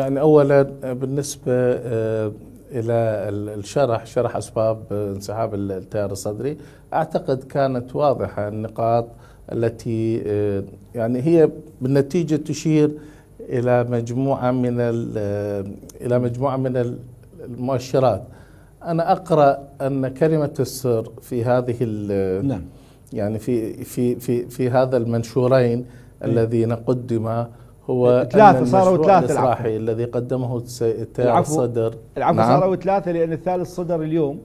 يعني اولا بالنسبه آه، الى الشرح شرح اسباب انسحاب التيار الصدري اعتقد كانت واضحه النقاط التي آه، يعني هي بالنتيجه تشير الى مجموعه من آه، الى مجموعه من المؤشرات انا اقرا ان كلمه السر في هذه نعم يعني في في في في هذا المنشورين إيه. الذين قدما هو إيه، ثلاثة صاروا ثلاثة العفو الذي قدمه التيار الصدر العفو نعم. صاروا ثلاثة لأن الثالث صدر اليوم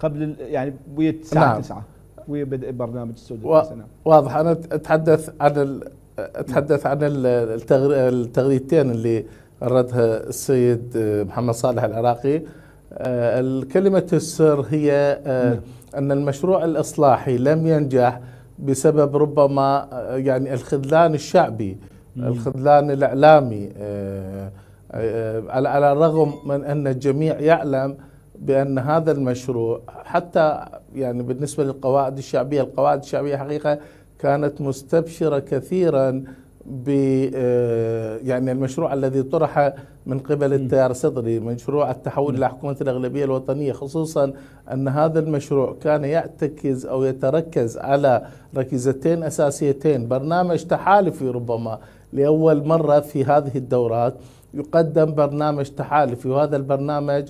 قبل يعني ويا الساعة نعم. 9 ويا بدء برنامج السود و... واضح أنا أتحدث عن ال... أتحدث عن التغر... التغريدتين اللي أردها السيد محمد صالح العراقي آه، الكلمة السر هي آه، أن المشروع الإصلاحي لم ينجح بسبب ربما آه، يعني الخذلان الشعبي الخذلان الإعلامي آه، آه، آه، على الرغم من أن الجميع يعلم بأن هذا المشروع حتى يعني بالنسبة للقواعد الشعبية القواعد الشعبية حقيقة كانت مستبشرة كثيراً ب آه، يعني المشروع الذي طرح من قبل التيار الصدري مشروع التحول الى حكومه الاغلبيه الوطنيه خصوصا ان هذا المشروع كان يعتكز او يتركز على ركيزتين اساسيتين برنامج تحالفي ربما لاول مره في هذه الدورات يقدم برنامج تحالفي وهذا البرنامج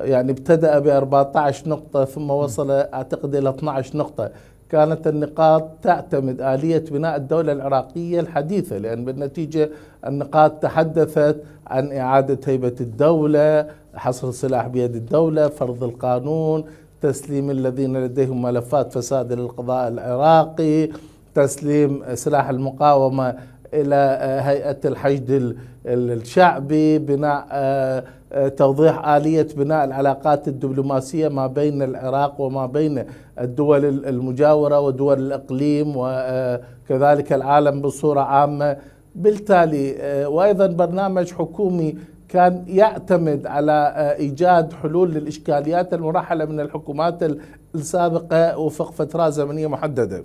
يعني ابتدأ ب 14 نقطة ثم وصل أعتقد إلى 12 نقطة كانت النقاط تعتمد آلية بناء الدولة العراقية الحديثة لأن بالنتيجة النقاط تحدثت عن إعادة هيبة الدولة حصر السلاح بيد الدولة فرض القانون تسليم الذين لديهم ملفات فساد للقضاء العراقي تسليم سلاح المقاومة الى آه، هيئه الحشد الشعبي بناء آه، آه، توضيح اليه بناء العلاقات الدبلوماسيه ما بين العراق وما بين الدول المجاوره ودول الاقليم وكذلك العالم بصوره عامه بالتالي وايضا برنامج حكومي كان يعتمد على ايجاد حلول للاشكاليات المرحله من الحكومات السابقه وفق فترات زمنيه محدده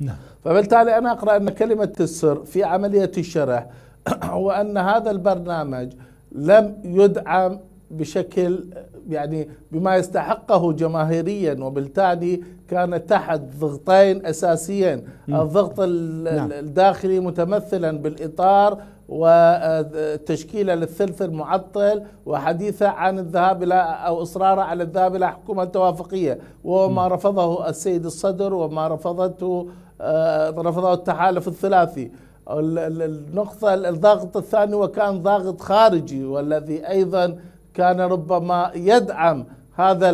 نعم. فبالتالي أنا أقرأ أن كلمة السر في عملية الشرح هو أن هذا البرنامج لم يدعم بشكل يعني بما يستحقه جماهيريا وبالتالي كان تحت ضغطين اساسيين الضغط نعم. الداخلي متمثلا بالاطار وتشكيله للثلث المعطل وحديثه عن الذهاب الى او اصراره على الذهاب الى حكومه توافقيه وهو ما رفضه السيد الصدر وما رفضته آه، رفضوا التحالف الثلاثي النقطة الضغط الثاني وكان ضغط خارجي والذي أيضا كان ربما يدعم هذا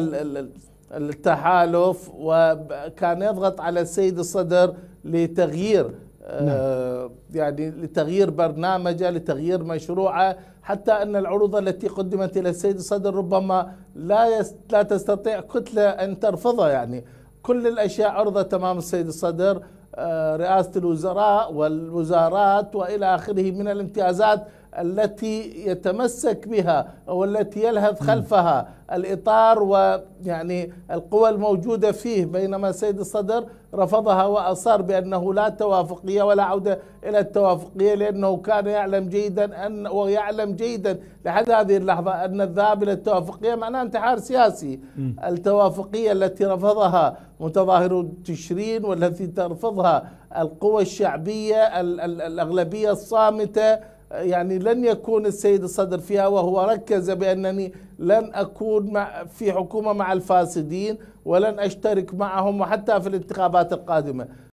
التحالف وكان يضغط على السيد الصدر لتغيير آه، نعم. يعني لتغيير برنامجه لتغيير مشروعه حتى ان العروض التي قدمت الى السيد الصدر ربما لا لا تستطيع كتله ان ترفضها يعني كل الأشياء عرضت امام السيد الصدر آه، رئاسة الوزراء والوزارات وإلى آخره من الامتيازات التي يتمسك بها او التي يلهث خلفها الاطار ويعني القوى الموجوده فيه بينما السيد الصدر رفضها واصر بانه لا توافقيه ولا عوده الى التوافقيه لانه كان يعلم جيدا ان ويعلم جيدا لحد هذه اللحظه ان الذهاب الى التوافقيه معناه انتحار سياسي التوافقيه التي رفضها متظاهر تشرين والتي ترفضها القوى الشعبيه الاغلبيه الصامته يعني لن يكون السيد الصدر فيها وهو ركز بأنني لن أكون مع في حكومة مع الفاسدين ولن أشترك معهم وحتى في الانتخابات القادمة